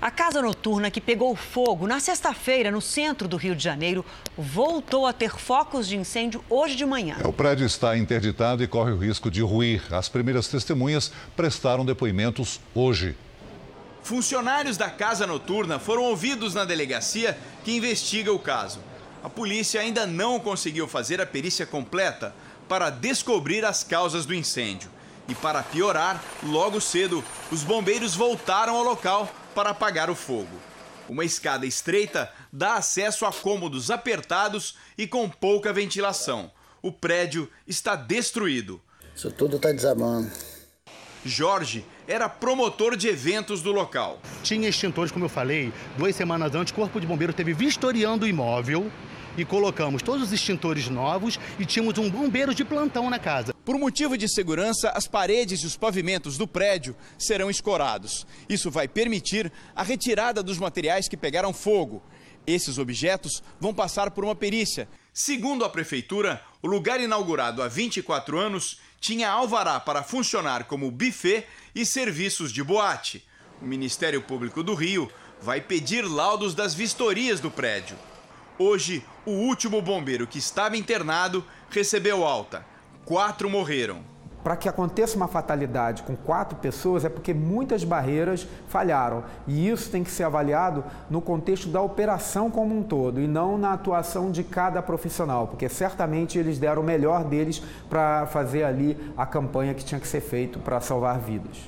A casa noturna que pegou fogo na sexta-feira no centro do Rio de Janeiro voltou a ter focos de incêndio hoje de manhã. É, o prédio está interditado e corre o risco de ruir. As primeiras testemunhas prestaram depoimentos hoje. Funcionários da casa noturna foram ouvidos na delegacia que investiga o caso. A polícia ainda não conseguiu fazer a perícia completa para descobrir as causas do incêndio. E para piorar, logo cedo, os bombeiros voltaram ao local para apagar o fogo. Uma escada estreita dá acesso a cômodos apertados e com pouca ventilação. O prédio está destruído. Isso tudo está desabando. Jorge era promotor de eventos do local. Tinha extintores, como eu falei. Duas semanas antes, o Corpo de Bombeiro teve vistoriando o imóvel e colocamos todos os extintores novos e tínhamos um bombeiro de plantão na casa. Por motivo de segurança, as paredes e os pavimentos do prédio serão escorados. Isso vai permitir a retirada dos materiais que pegaram fogo. Esses objetos vão passar por uma perícia. Segundo a prefeitura, o lugar inaugurado há 24 anos tinha alvará para funcionar como buffet e serviços de boate. O Ministério Público do Rio vai pedir laudos das vistorias do prédio. Hoje, o último bombeiro que estava internado recebeu alta. Quatro morreram. Para que aconteça uma fatalidade com quatro pessoas é porque muitas barreiras falharam. E isso tem que ser avaliado no contexto da operação como um todo e não na atuação de cada profissional, porque certamente eles deram o melhor deles para fazer ali a campanha que tinha que ser feita para salvar vidas.